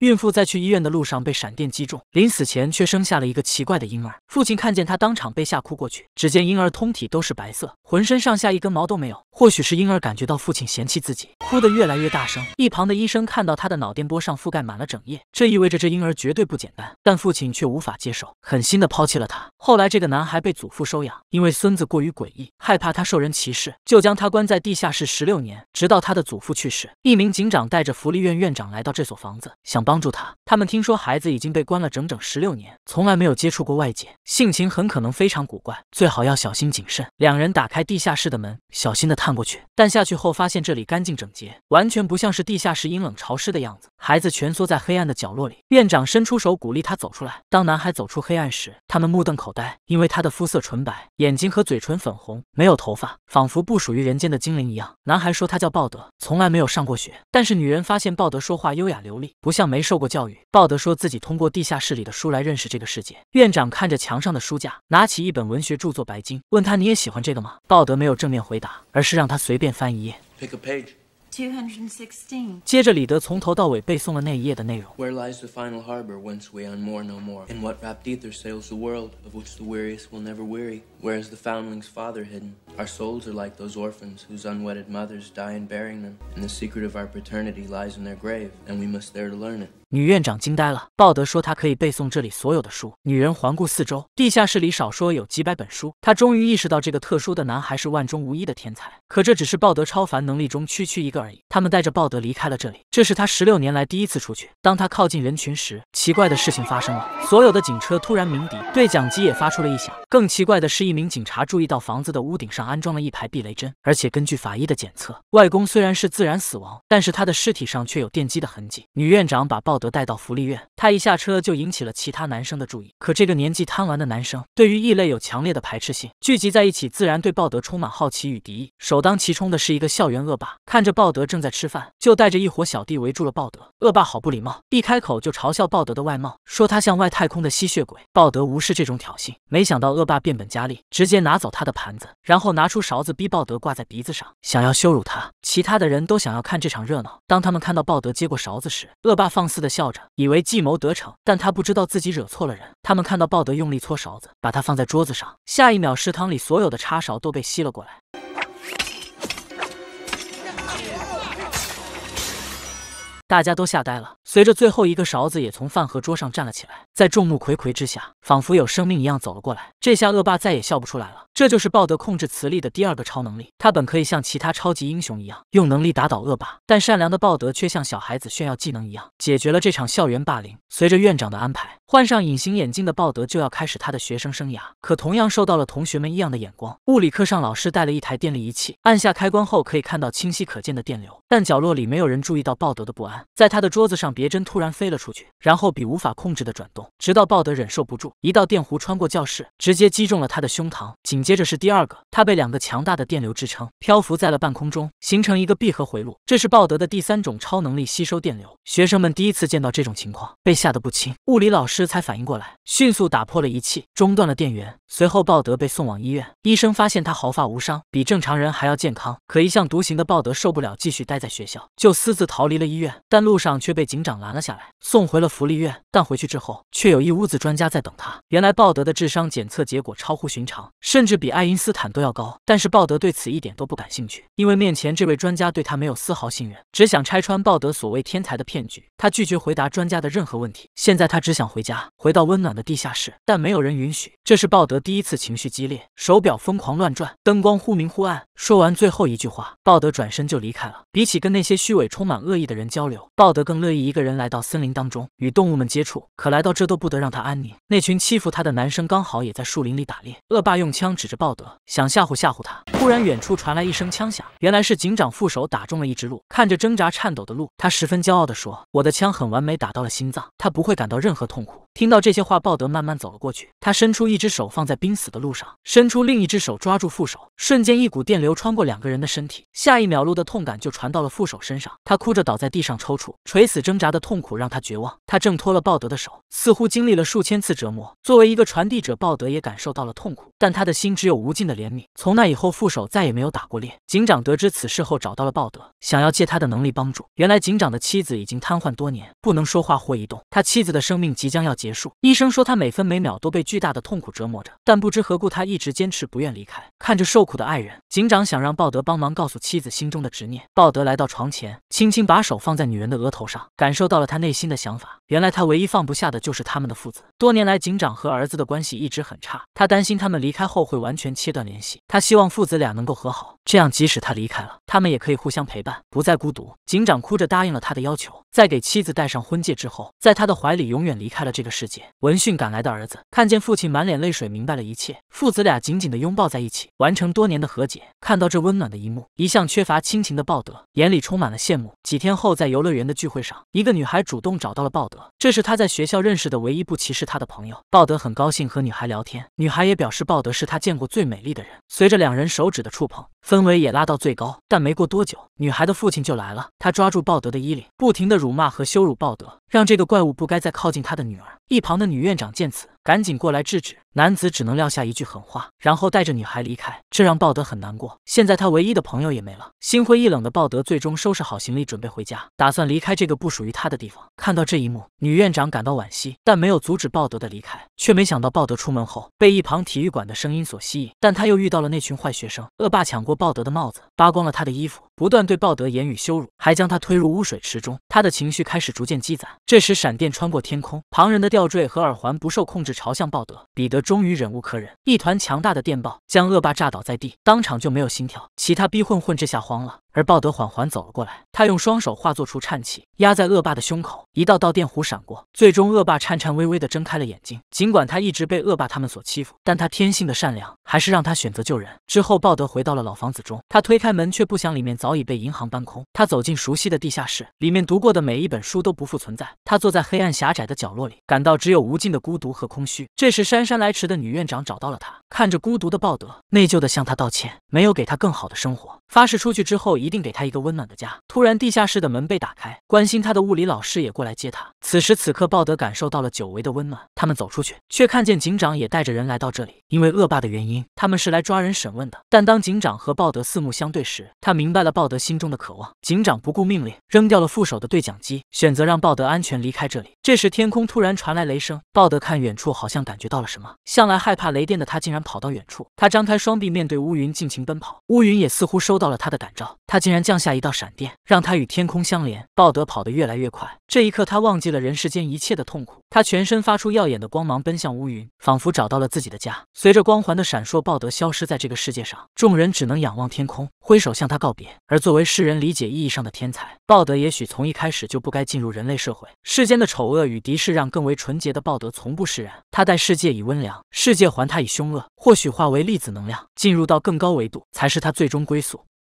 孕妇在去医院的路上被闪电击中，临死前却生下了一个奇怪的婴儿。父亲看见他，当场被吓哭过去。只见婴儿通体都是白色，浑身上下一根毛都没有。或许是婴儿感觉到父亲嫌弃自己，哭得越来越大声。一旁的医生看到他的脑电波上覆盖满了整夜，这意味着这婴儿绝对不简单。但父亲却无法接受，狠心的抛弃了他。后来这个男孩被祖父收养，因为孙子过于诡异，害怕他受人歧视，就将他关在地下室十六年，直到他的祖父去世。一名警长带着福利院院长来到这所房子，想。帮助他。他们听说孩子已经被关了整整十六年，从来没有接触过外界，性情很可能非常古怪，最好要小心谨慎。两人打开地下室的门，小心的探过去，但下去后发现这里干净整洁，完全不像是地下室阴冷潮湿的样子。孩子蜷缩在黑暗的角落里，院长伸出手鼓励他走出来。当男孩走出黑暗时，他们目瞪口呆，因为他的肤色纯白，眼睛和嘴唇粉红，没有头发，仿佛不属于人间的精灵一样。男孩说他叫鲍德，从来没有上过学，但是女人发现鲍德说话优雅流利，不像没受过教育。鲍德说自己通过地下室里的书来认识这个世界。院长看着墙上的书架，拿起一本文学著作《白金》，问他你也喜欢这个吗？鲍德没有正面回答，而是让他随便翻一页。216. 接着，李德从头到尾背诵了那一页的内容。Where lies the final harbor whence we on more no more? In what rapt ether sails the world of which the weariest will never weary? Where is the foundling's father hidden? Our souls are like those orphans whose unwedded mothers die in bearing them, and the secret of our paternity lies in their grave, and we must there to learn it. 女院长惊呆了。鲍德说：“他可以背诵这里所有的书。”女人环顾四周，地下室里少说有几百本书。她终于意识到，这个特殊的男孩是万中无一的天才。可这只是鲍德超凡能力中区区一个而已。他们带着鲍德离开了这里，这是他十六年来第一次出去。当他靠近人群时，奇怪的事情发生了：所有的警车突然鸣笛，对讲机也发出了异响。更奇怪的是，一名警察注意到房子的屋顶上安装了一排避雷针，而且根据法医的检测，外公虽然是自然死亡，但是他的尸体上却有电击的痕迹。女院长把鲍德。带到福利院，他一下车就引起了其他男生的注意。可这个年纪贪玩的男生对于异类有强烈的排斥性，聚集在一起自然对鲍德充满好奇与敌意。首当其冲的是一个校园恶霸，看着鲍德正在吃饭，就带着一伙小弟围住了鲍德。恶霸好不礼貌，一开口就嘲笑鲍德的外貌，说他像外太空的吸血鬼。鲍德无视这种挑衅，没想到恶霸变本加厉，直接拿走他的盘子，然后拿出勺子逼鲍德挂在鼻子上，想要羞辱他。其他的人都想要看这场热闹。当他们看到鲍德接过勺子时，恶霸放肆的。笑着，以为计谋得逞，但他不知道自己惹错了人。他们看到鲍德用力搓勺子，把它放在桌子上，下一秒，食堂里所有的叉勺都被吸了过来，大家都吓呆了。随着最后一个勺子也从饭盒桌上站了起来，在众目睽睽之下，仿佛有生命一样走了过来。这下恶霸再也笑不出来了。这就是鲍德控制磁力的第二个超能力。他本可以像其他超级英雄一样用能力打倒恶霸，但善良的鲍德却像小孩子炫耀技能一样解决了这场校园霸凌。随着院长的安排，换上隐形眼镜的鲍德就要开始他的学生生涯。可同样受到了同学们异样的眼光。物理课上，老师带了一台电力仪器，按下开关后可以看到清晰可见的电流，但角落里没有人注意到鲍德的不安，在他的桌子上。别针突然飞了出去，然后笔无法控制的转动，直到鲍德忍受不住，一道电弧穿过教室，直接击中了他的胸膛。紧接着是第二个，他被两个强大的电流支撑，漂浮在了半空中，形成一个闭合回路。这是鲍德的第三种超能力——吸收电流。学生们第一次见到这种情况，被吓得不轻。物理老师才反应过来，迅速打破了仪器，中断了电源。随后，鲍德被送往医院，医生发现他毫发无伤，比正常人还要健康。可一向独行的鲍德受不了继续待在学校，就私自逃离了医院。但路上却被警长拦了下来，送回了福利院。但回去之后，却有一屋子专家在等他。原来鲍德的智商检测结果超乎寻常，甚至比爱因斯坦都要高。但是鲍德对此一点都不感兴趣，因为面前这位专家对他没有丝毫信任，只想拆穿鲍德所谓天才的骗局。他拒绝回答专家的任何问题。现在他只想回家，回到温暖的地下室。但没有人允许。这是鲍德第一次情绪激烈，手表疯狂乱转，灯光忽明忽暗。说完最后一句话，鲍德转身就离开了。比起跟那些虚伪、充满恶意的人交流，鲍德更乐意一。个人来到森林当中与动物们接触，可来到这都不得让他安宁。那群欺负他的男生刚好也在树林里打猎，恶霸用枪指着鲍德，想吓唬吓唬他。忽然，远处传来一声枪响，原来是警长副手打中了一只鹿。看着挣扎颤抖的鹿，他十分骄傲地说：“我的枪很完美，打到了心脏，他不会感到任何痛苦。”听到这些话，鲍德慢慢走了过去。他伸出一只手放在濒死的路上，伸出另一只手抓住副手。瞬间，一股电流穿过两个人的身体。下一秒，路的痛感就传到了副手身上。他哭着倒在地上抽搐，垂死挣扎的痛苦让他绝望。他挣脱了鲍德的手，似乎经历了数千次折磨。作为一个传递者，鲍德也感受到了痛苦，但他的心只有无尽的怜悯。从那以后，副手再也没有打过猎。警长得知此事后，找到了鲍德，想要借他的能力帮助。原来，警长的妻子已经瘫痪多年，不能说话或移动。他妻子的生命即将要结。结束。医生说，他每分每秒都被巨大的痛苦折磨着，但不知何故，他一直坚持不愿离开。看着受苦的爱人，警长想让鲍德帮忙告诉妻子心中的执念。鲍德来到床前，轻轻把手放在女人的额头上，感受到了他内心的想法。原来他唯一放不下的就是他们的父子。多年来，警长和儿子的关系一直很差，他担心他们离开后会完全切断联系。他希望父子俩能够和好。这样，即使他离开了，他们也可以互相陪伴，不再孤独。警长哭着答应了他的要求，在给妻子戴上婚戒之后，在他的怀里永远离开了这个世界。闻讯赶来的儿子看见父亲满脸泪水，明白了一切。父子俩紧紧地拥抱在一起，完成多年的和解。看到这温暖的一幕，一向缺乏亲情的鲍德眼里充满了羡慕。几天后，在游乐园的聚会上，一个女孩主动找到了鲍德，这是他在学校认识的唯一不歧视他的朋友。鲍德很高兴和女孩聊天，女孩也表示鲍德是他见过最美丽的人。随着两人手指的触碰，分。氛围也拉到最高，但没过多久，女孩的父亲就来了。他抓住鲍德的衣领，不停地辱骂和羞辱鲍德，让这个怪物不该再靠近他的女儿。一旁的女院长见此。赶紧过来制止男子，只能撂下一句狠话，然后带着女孩离开。这让鲍德很难过。现在他唯一的朋友也没了，心灰意冷的鲍德最终收拾好行李，准备回家，打算离开这个不属于他的地方。看到这一幕，女院长感到惋惜，但没有阻止鲍德的离开。却没想到鲍德出门后被一旁体育馆的声音所吸引，但他又遇到了那群坏学生，恶霸抢过鲍德的帽子，扒光了他的衣服，不断对鲍德言语羞辱，还将他推入污水池中。他的情绪开始逐渐积攒。这时闪电穿过天空，旁人的吊坠和耳环不受控制。朝向鲍德，彼得终于忍无可忍，一团强大的电报将恶霸炸倒在地，当场就没有心跳。其他逼混混这下慌了。而鲍德缓缓走了过来，他用双手化作出颤器，压在恶霸的胸口，一道道电弧闪过，最终恶霸颤颤巍巍地睁开了眼睛。尽管他一直被恶霸他们所欺负，但他天性的善良还是让他选择救人。之后，鲍德回到了老房子中，他推开门，却不想里面早已被银行搬空。他走进熟悉的地下室，里面读过的每一本书都不复存在。他坐在黑暗狭窄的角落里，感到只有无尽的孤独和空虚。这时，姗姗来迟的女院长找到了他，看着孤独的鲍德，内疚的向他道歉，没有给他更好的生活，发誓出去之后一。一定给他一个温暖的家。突然，地下室的门被打开，关心他的物理老师也过来接他。此时此刻，鲍德感受到了久违的温暖。他们走出去，却看见警长也带着人来到这里。因为恶霸的原因，他们是来抓人审问的。但当警长和鲍德四目相对时，他明白了鲍德心中的渴望。警长不顾命令，扔掉了副手的对讲机，选择让鲍德安全离开这里。这时，天空突然传来雷声。鲍德看远处，好像感觉到了什么。向来害怕雷电的他，竟然跑到远处。他张开双臂，面对乌云，尽情奔跑。乌云也似乎收到了他的感召。他。他竟然降下一道闪电，让他与天空相连。鲍德跑得越来越快，这一刻他忘记了人世间一切的痛苦，他全身发出耀眼的光芒，奔向乌云，仿佛找到了自己的家。随着光环的闪烁，鲍德消失在这个世界上，众人只能仰望天空，挥手向他告别。而作为世人理解意义上的天才，鲍德也许从一开始就不该进入人类社会。世间的丑恶与敌视让更为纯洁的鲍德从不释然，他待世界以温良，世界还他以凶恶。或许化为粒子能量，进入到更高维度，才是他最终归宿。